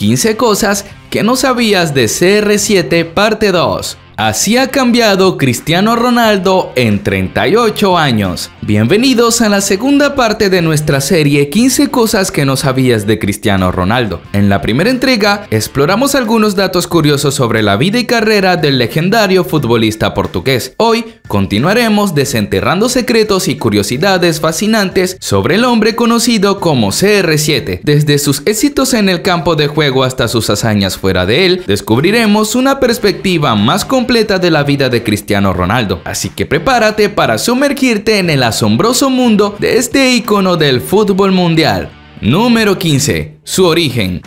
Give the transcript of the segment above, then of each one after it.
15 cosas que no sabías de CR7 parte 2. Así ha cambiado Cristiano Ronaldo en 38 años. Bienvenidos a la segunda parte de nuestra serie 15 cosas que no sabías de Cristiano Ronaldo. En la primera entrega exploramos algunos datos curiosos sobre la vida y carrera del legendario futbolista portugués. Hoy Continuaremos desenterrando secretos y curiosidades fascinantes sobre el hombre conocido como CR7. Desde sus éxitos en el campo de juego hasta sus hazañas fuera de él, descubriremos una perspectiva más completa de la vida de Cristiano Ronaldo. Así que prepárate para sumergirte en el asombroso mundo de este ícono del fútbol mundial. Número 15. Su origen.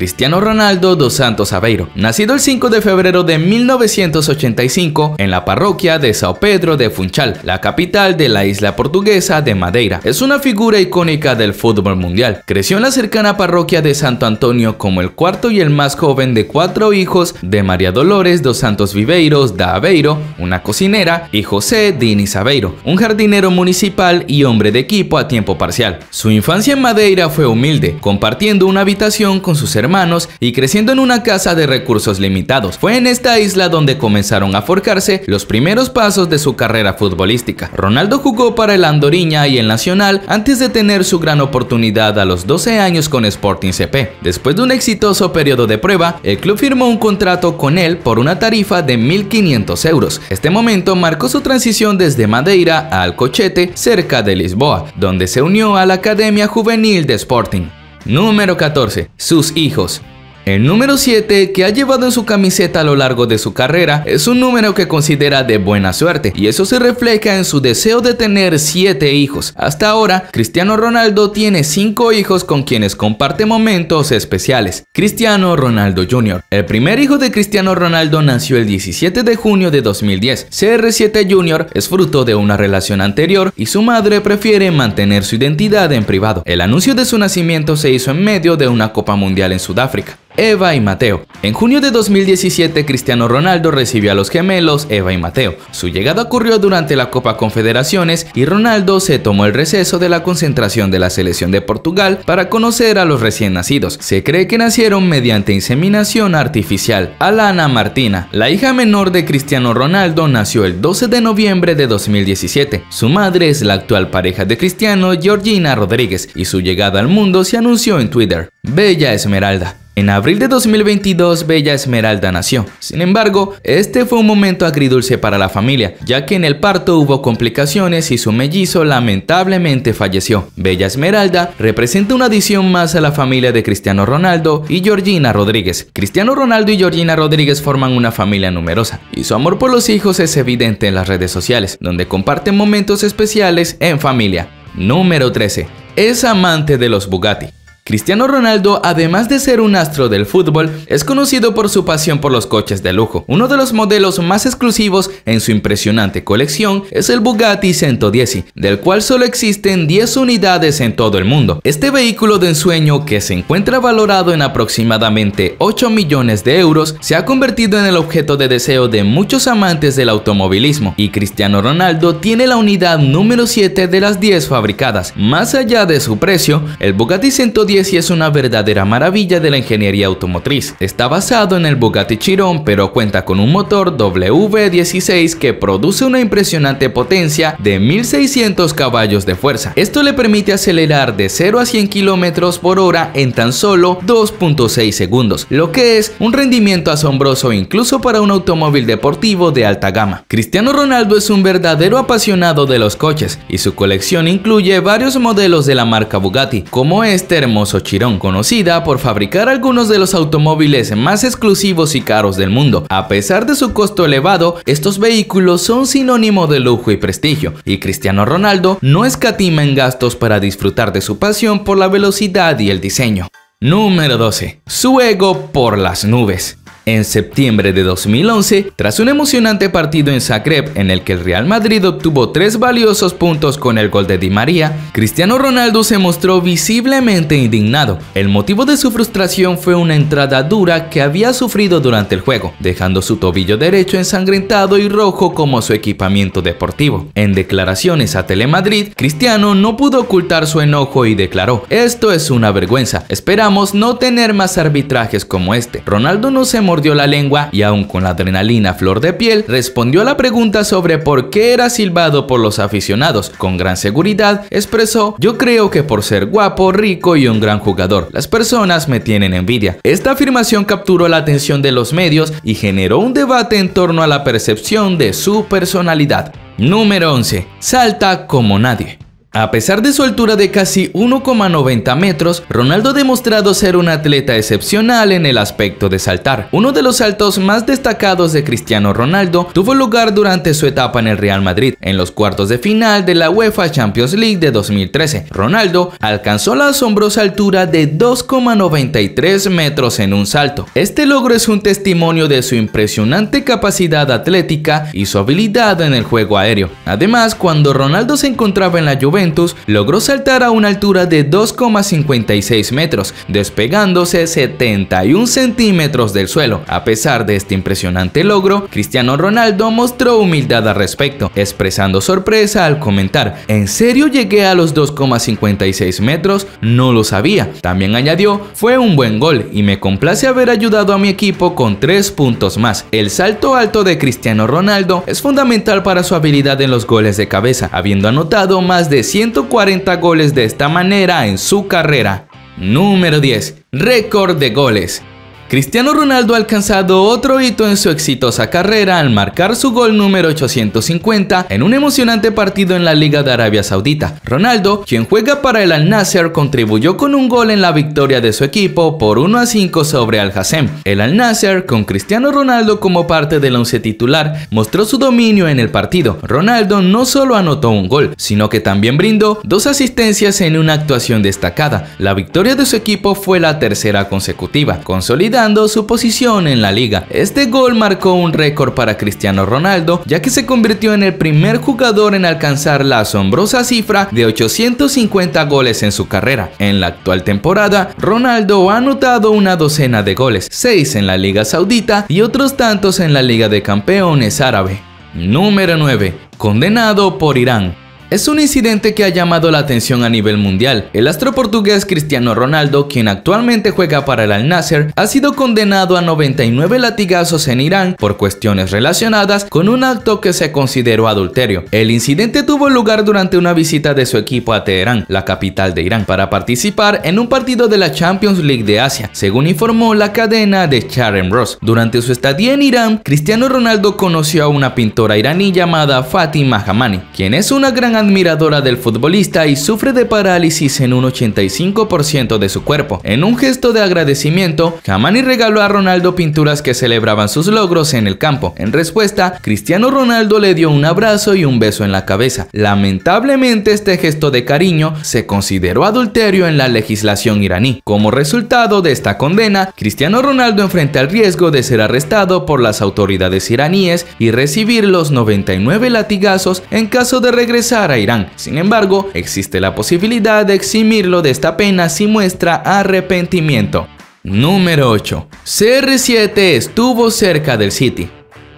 Cristiano Ronaldo dos Santos Aveiro, nacido el 5 de febrero de 1985 en la parroquia de Sao Pedro de Funchal, la capital de la isla portuguesa de Madeira. Es una figura icónica del fútbol mundial. Creció en la cercana parroquia de Santo Antonio como el cuarto y el más joven de cuatro hijos de María Dolores dos Santos Viveiros da Aveiro, una cocinera, y José Dinis Aveiro, un jardinero municipal y hombre de equipo a tiempo parcial. Su infancia en Madeira fue humilde, compartiendo una habitación con sus hermanos hermanos y creciendo en una casa de recursos limitados. Fue en esta isla donde comenzaron a forjarse los primeros pasos de su carrera futbolística. Ronaldo jugó para el andorinha y el Nacional antes de tener su gran oportunidad a los 12 años con Sporting CP. Después de un exitoso periodo de prueba, el club firmó un contrato con él por una tarifa de 1.500 euros. Este momento marcó su transición desde Madeira al cochete cerca de Lisboa, donde se unió a la Academia Juvenil de Sporting. Número 14. Sus hijos. El número 7 que ha llevado en su camiseta a lo largo de su carrera es un número que considera de buena suerte y eso se refleja en su deseo de tener 7 hijos. Hasta ahora, Cristiano Ronaldo tiene 5 hijos con quienes comparte momentos especiales. Cristiano Ronaldo Jr. El primer hijo de Cristiano Ronaldo nació el 17 de junio de 2010. CR7 Jr. es fruto de una relación anterior y su madre prefiere mantener su identidad en privado. El anuncio de su nacimiento se hizo en medio de una Copa Mundial en Sudáfrica. Eva y Mateo. En junio de 2017, Cristiano Ronaldo recibió a los gemelos Eva y Mateo. Su llegada ocurrió durante la Copa Confederaciones y Ronaldo se tomó el receso de la concentración de la selección de Portugal para conocer a los recién nacidos. Se cree que nacieron mediante inseminación artificial. Alana Martina, la hija menor de Cristiano Ronaldo, nació el 12 de noviembre de 2017. Su madre es la actual pareja de Cristiano, Georgina Rodríguez, y su llegada al mundo se anunció en Twitter. Bella Esmeralda. En abril de 2022, Bella Esmeralda nació. Sin embargo, este fue un momento agridulce para la familia, ya que en el parto hubo complicaciones y su mellizo lamentablemente falleció. Bella Esmeralda representa una adición más a la familia de Cristiano Ronaldo y Georgina Rodríguez. Cristiano Ronaldo y Georgina Rodríguez forman una familia numerosa, y su amor por los hijos es evidente en las redes sociales, donde comparten momentos especiales en familia. Número 13. Es amante de los Bugatti. Cristiano Ronaldo, además de ser un astro del fútbol, es conocido por su pasión por los coches de lujo. Uno de los modelos más exclusivos en su impresionante colección es el Bugatti 110, del cual solo existen 10 unidades en todo el mundo. Este vehículo de ensueño, que se encuentra valorado en aproximadamente 8 millones de euros, se ha convertido en el objeto de deseo de muchos amantes del automovilismo y Cristiano Ronaldo tiene la unidad número 7 de las 10 fabricadas. Más allá de su precio, el Bugatti 110 y es una verdadera maravilla de la ingeniería automotriz. Está basado en el Bugatti Chiron, pero cuenta con un motor W16 que produce una impresionante potencia de 1600 caballos de fuerza. Esto le permite acelerar de 0 a 100 kilómetros por hora en tan solo 2.6 segundos, lo que es un rendimiento asombroso incluso para un automóvil deportivo de alta gama. Cristiano Ronaldo es un verdadero apasionado de los coches y su colección incluye varios modelos de la marca Bugatti, como este hermoso Chirón, conocida por fabricar algunos de los automóviles más exclusivos y caros del mundo. A pesar de su costo elevado, estos vehículos son sinónimo de lujo y prestigio, y Cristiano Ronaldo no escatima en gastos para disfrutar de su pasión por la velocidad y el diseño. Número 12. Su ego por las nubes. En septiembre de 2011, tras un emocionante partido en Zagreb en el que el Real Madrid obtuvo tres valiosos puntos con el gol de Di María, Cristiano Ronaldo se mostró visiblemente indignado. El motivo de su frustración fue una entrada dura que había sufrido durante el juego, dejando su tobillo derecho ensangrentado y rojo como su equipamiento deportivo. En declaraciones a Telemadrid, Cristiano no pudo ocultar su enojo y declaró, esto es una vergüenza, esperamos no tener más arbitrajes como este. Ronaldo no se mordió la lengua y aún con la adrenalina flor de piel, respondió a la pregunta sobre por qué era silbado por los aficionados. Con gran seguridad, expresó, yo creo que por ser guapo, rico y un gran jugador, las personas me tienen envidia. Esta afirmación capturó la atención de los medios y generó un debate en torno a la percepción de su personalidad. Número 11. Salta como nadie. A pesar de su altura de casi 1,90 metros, Ronaldo ha demostrado ser un atleta excepcional en el aspecto de saltar. Uno de los saltos más destacados de Cristiano Ronaldo tuvo lugar durante su etapa en el Real Madrid, en los cuartos de final de la UEFA Champions League de 2013. Ronaldo alcanzó la asombrosa altura de 2,93 metros en un salto. Este logro es un testimonio de su impresionante capacidad atlética y su habilidad en el juego aéreo. Además, cuando Ronaldo se encontraba en la lluvia, logró saltar a una altura de 2,56 metros, despegándose 71 centímetros del suelo. A pesar de este impresionante logro, Cristiano Ronaldo mostró humildad al respecto, expresando sorpresa al comentar, ¿en serio llegué a los 2,56 metros? No lo sabía. También añadió, fue un buen gol y me complace haber ayudado a mi equipo con tres puntos más. El salto alto de Cristiano Ronaldo es fundamental para su habilidad en los goles de cabeza, habiendo anotado más de 140 goles de esta manera en su carrera. Número 10. Récord de goles. Cristiano Ronaldo ha alcanzado otro hito en su exitosa carrera al marcar su gol número 850 en un emocionante partido en la Liga de Arabia Saudita. Ronaldo, quien juega para el Al-Nasser, contribuyó con un gol en la victoria de su equipo por 1 a 5 sobre Al-Hassem. El Al-Nasser, con Cristiano Ronaldo como parte del once titular, mostró su dominio en el partido. Ronaldo no solo anotó un gol, sino que también brindó dos asistencias en una actuación destacada. La victoria de su equipo fue la tercera consecutiva, consolidada su posición en la liga. Este gol marcó un récord para Cristiano Ronaldo, ya que se convirtió en el primer jugador en alcanzar la asombrosa cifra de 850 goles en su carrera. En la actual temporada, Ronaldo ha anotado una docena de goles, 6 en la Liga Saudita y otros tantos en la Liga de Campeones Árabe. Número 9. Condenado por Irán. Es un incidente que ha llamado la atención a nivel mundial. El astro portugués Cristiano Ronaldo, quien actualmente juega para el Al Nasser, ha sido condenado a 99 latigazos en Irán por cuestiones relacionadas con un acto que se consideró adulterio. El incidente tuvo lugar durante una visita de su equipo a Teherán, la capital de Irán, para participar en un partido de la Champions League de Asia, según informó la cadena de Sharon Ross. Durante su estadía en Irán, Cristiano Ronaldo conoció a una pintora iraní llamada Fatima Hamani, quien es una gran admiradora del futbolista y sufre de parálisis en un 85% de su cuerpo. En un gesto de agradecimiento, Kamani regaló a Ronaldo pinturas que celebraban sus logros en el campo. En respuesta, Cristiano Ronaldo le dio un abrazo y un beso en la cabeza. Lamentablemente este gesto de cariño se consideró adulterio en la legislación iraní. Como resultado de esta condena, Cristiano Ronaldo enfrenta el riesgo de ser arrestado por las autoridades iraníes y recibir los 99 latigazos en caso de regresar Irán. Sin embargo, existe la posibilidad de eximirlo de esta pena si muestra arrepentimiento. Número 8. CR7 estuvo cerca del City.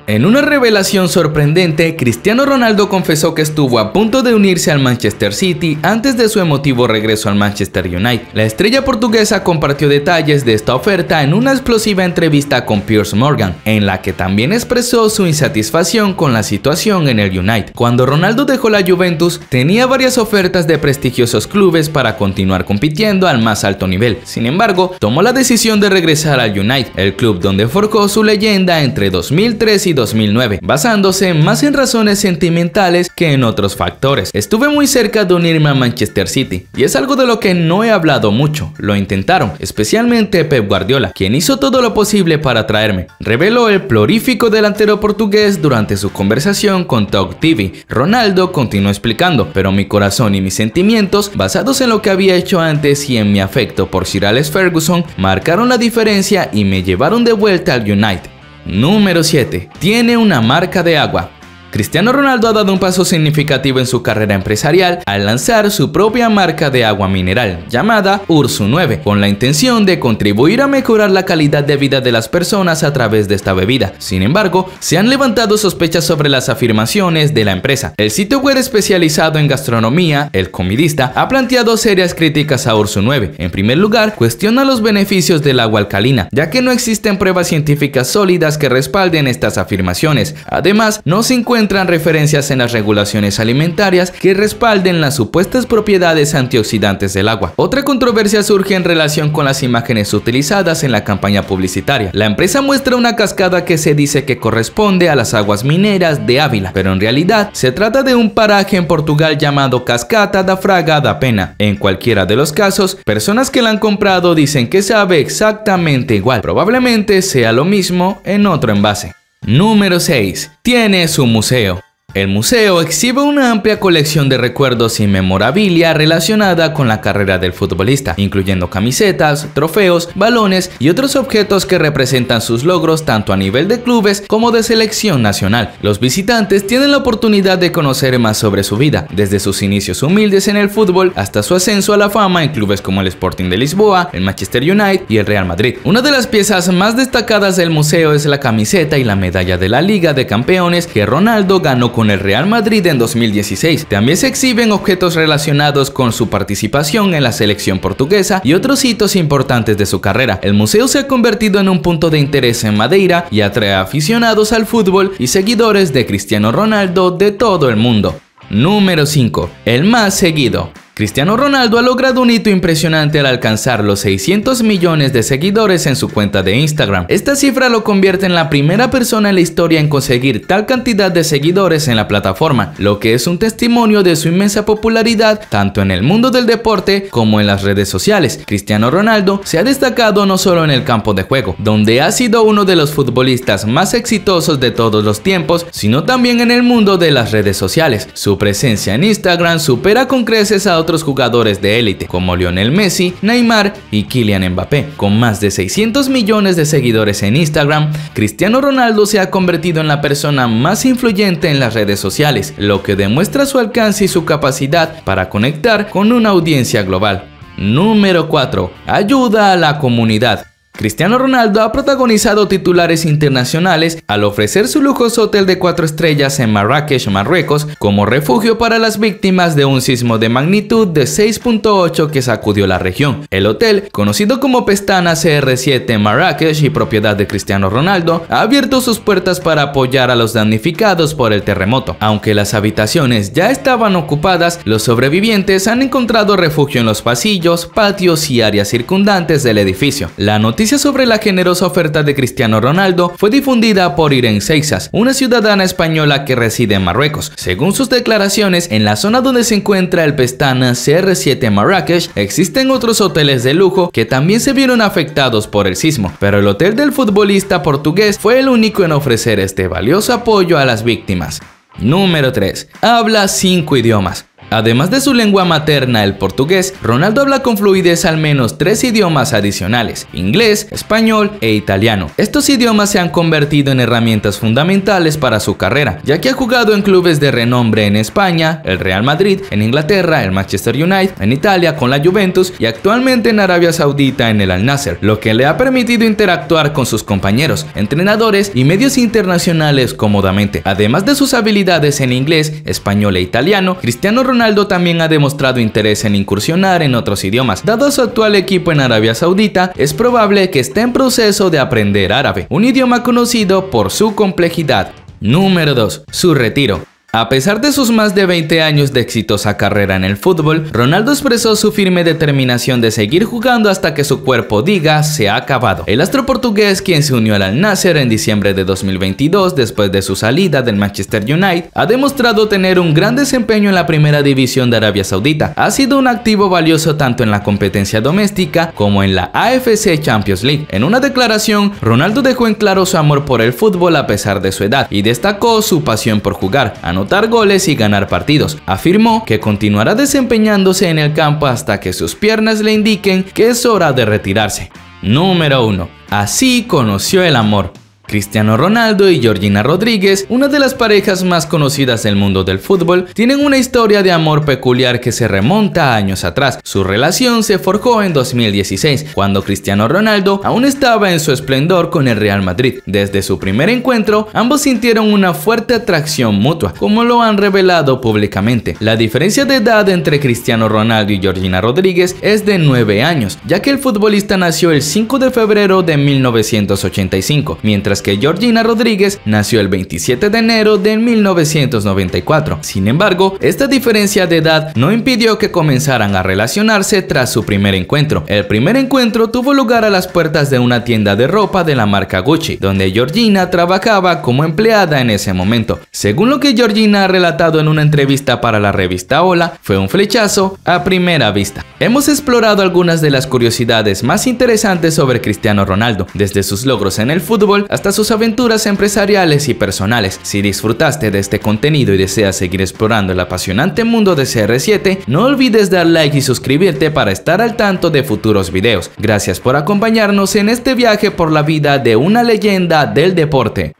En una revelación sorprendente, Cristiano Ronaldo confesó que estuvo a punto de unirse al Manchester City antes de su emotivo regreso al Manchester United. La estrella portuguesa compartió detalles de esta oferta en una explosiva entrevista con Pierce Morgan, en la que también expresó su insatisfacción con la situación en el United. Cuando Ronaldo dejó la Juventus, tenía varias ofertas de prestigiosos clubes para continuar compitiendo al más alto nivel. Sin embargo, tomó la decisión de regresar al United, el club donde forjó su leyenda entre 2003 y 2009, basándose más en razones sentimentales que en otros factores. Estuve muy cerca de unirme a Manchester City, y es algo de lo que no he hablado mucho, lo intentaron, especialmente Pep Guardiola, quien hizo todo lo posible para traerme, reveló el prolífico delantero portugués durante su conversación con Talk TV. Ronaldo continuó explicando, pero mi corazón y mis sentimientos, basados en lo que había hecho antes y en mi afecto por Sir Ferguson, marcaron la diferencia y me llevaron de vuelta al United. Número 7. Tiene una marca de agua. Cristiano Ronaldo ha dado un paso significativo en su carrera empresarial al lanzar su propia marca de agua mineral llamada Ursu 9, con la intención de contribuir a mejorar la calidad de vida de las personas a través de esta bebida. Sin embargo, se han levantado sospechas sobre las afirmaciones de la empresa. El sitio web especializado en gastronomía, El Comidista, ha planteado serias críticas a Ursu 9. En primer lugar, cuestiona los beneficios del agua alcalina, ya que no existen pruebas científicas sólidas que respalden estas afirmaciones. Además, no se encuentra encuentran referencias en las regulaciones alimentarias que respalden las supuestas propiedades antioxidantes del agua. Otra controversia surge en relación con las imágenes utilizadas en la campaña publicitaria. La empresa muestra una cascada que se dice que corresponde a las aguas mineras de Ávila, pero en realidad se trata de un paraje en Portugal llamado Cascata da Fraga da Pena. En cualquiera de los casos, personas que la han comprado dicen que sabe exactamente igual. Probablemente sea lo mismo en otro envase. Número 6. Tiene su museo. El museo exhibe una amplia colección de recuerdos y memorabilia relacionada con la carrera del futbolista, incluyendo camisetas, trofeos, balones y otros objetos que representan sus logros tanto a nivel de clubes como de selección nacional. Los visitantes tienen la oportunidad de conocer más sobre su vida, desde sus inicios humildes en el fútbol hasta su ascenso a la fama en clubes como el Sporting de Lisboa, el Manchester United y el Real Madrid. Una de las piezas más destacadas del museo es la camiseta y la medalla de la Liga de Campeones que Ronaldo ganó con el Real Madrid en 2016. También se exhiben objetos relacionados con su participación en la selección portuguesa y otros hitos importantes de su carrera. El museo se ha convertido en un punto de interés en Madeira y atrae aficionados al fútbol y seguidores de Cristiano Ronaldo de todo el mundo. Número 5. El más seguido. Cristiano Ronaldo ha logrado un hito impresionante al alcanzar los 600 millones de seguidores en su cuenta de Instagram. Esta cifra lo convierte en la primera persona en la historia en conseguir tal cantidad de seguidores en la plataforma, lo que es un testimonio de su inmensa popularidad tanto en el mundo del deporte como en las redes sociales. Cristiano Ronaldo se ha destacado no solo en el campo de juego, donde ha sido uno de los futbolistas más exitosos de todos los tiempos, sino también en el mundo de las redes sociales. Su presencia en Instagram supera con creces a otros jugadores de élite como Lionel Messi, Neymar y Kylian Mbappé. Con más de 600 millones de seguidores en Instagram, Cristiano Ronaldo se ha convertido en la persona más influyente en las redes sociales, lo que demuestra su alcance y su capacidad para conectar con una audiencia global. Número 4. Ayuda a la comunidad. Cristiano Ronaldo ha protagonizado titulares internacionales al ofrecer su lujoso hotel de cuatro estrellas en Marrakech, Marruecos, como refugio para las víctimas de un sismo de magnitud de 6.8 que sacudió la región. El hotel, conocido como Pestana CR7 Marrakech y propiedad de Cristiano Ronaldo, ha abierto sus puertas para apoyar a los damnificados por el terremoto. Aunque las habitaciones ya estaban ocupadas, los sobrevivientes han encontrado refugio en los pasillos, patios y áreas circundantes del edificio. La noticia sobre la generosa oferta de Cristiano Ronaldo fue difundida por Irene Seixas, una ciudadana española que reside en Marruecos. Según sus declaraciones, en la zona donde se encuentra el Pestana CR7 Marrakech, existen otros hoteles de lujo que también se vieron afectados por el sismo, pero el hotel del futbolista portugués fue el único en ofrecer este valioso apoyo a las víctimas. Número 3. Habla 5 idiomas. Además de su lengua materna, el portugués, Ronaldo habla con fluidez al menos tres idiomas adicionales, inglés, español e italiano. Estos idiomas se han convertido en herramientas fundamentales para su carrera, ya que ha jugado en clubes de renombre en España, el Real Madrid, en Inglaterra, el Manchester United, en Italia con la Juventus y actualmente en Arabia Saudita en el Al-Nasser, lo que le ha permitido interactuar con sus compañeros, entrenadores y medios internacionales cómodamente. Además de sus habilidades en inglés, español e italiano, Cristiano Ronaldo Ronaldo también ha demostrado interés en incursionar en otros idiomas. Dado su actual equipo en Arabia Saudita, es probable que esté en proceso de aprender árabe, un idioma conocido por su complejidad. Número 2. Su retiro. A pesar de sus más de 20 años de exitosa carrera en el fútbol, Ronaldo expresó su firme determinación de seguir jugando hasta que su cuerpo diga se ha acabado. El astro portugués, quien se unió al Al-Nasser en diciembre de 2022 después de su salida del Manchester United, ha demostrado tener un gran desempeño en la primera división de Arabia Saudita. Ha sido un activo valioso tanto en la competencia doméstica como en la AFC Champions League. En una declaración, Ronaldo dejó en claro su amor por el fútbol a pesar de su edad y destacó su pasión por jugar goles y ganar partidos. Afirmó que continuará desempeñándose en el campo hasta que sus piernas le indiquen que es hora de retirarse. Número 1. Así conoció el amor. Cristiano Ronaldo y Georgina Rodríguez, una de las parejas más conocidas del mundo del fútbol, tienen una historia de amor peculiar que se remonta a años atrás. Su relación se forjó en 2016, cuando Cristiano Ronaldo aún estaba en su esplendor con el Real Madrid. Desde su primer encuentro, ambos sintieron una fuerte atracción mutua, como lo han revelado públicamente. La diferencia de edad entre Cristiano Ronaldo y Georgina Rodríguez es de 9 años, ya que el futbolista nació el 5 de febrero de 1985, mientras que Georgina Rodríguez nació el 27 de enero de 1994. Sin embargo, esta diferencia de edad no impidió que comenzaran a relacionarse tras su primer encuentro. El primer encuentro tuvo lugar a las puertas de una tienda de ropa de la marca Gucci, donde Georgina trabajaba como empleada en ese momento. Según lo que Georgina ha relatado en una entrevista para la revista Hola, fue un flechazo a primera vista. Hemos explorado algunas de las curiosidades más interesantes sobre Cristiano Ronaldo, desde sus logros en el fútbol hasta hasta sus aventuras empresariales y personales. Si disfrutaste de este contenido y deseas seguir explorando el apasionante mundo de CR7, no olvides dar like y suscribirte para estar al tanto de futuros videos. Gracias por acompañarnos en este viaje por la vida de una leyenda del deporte.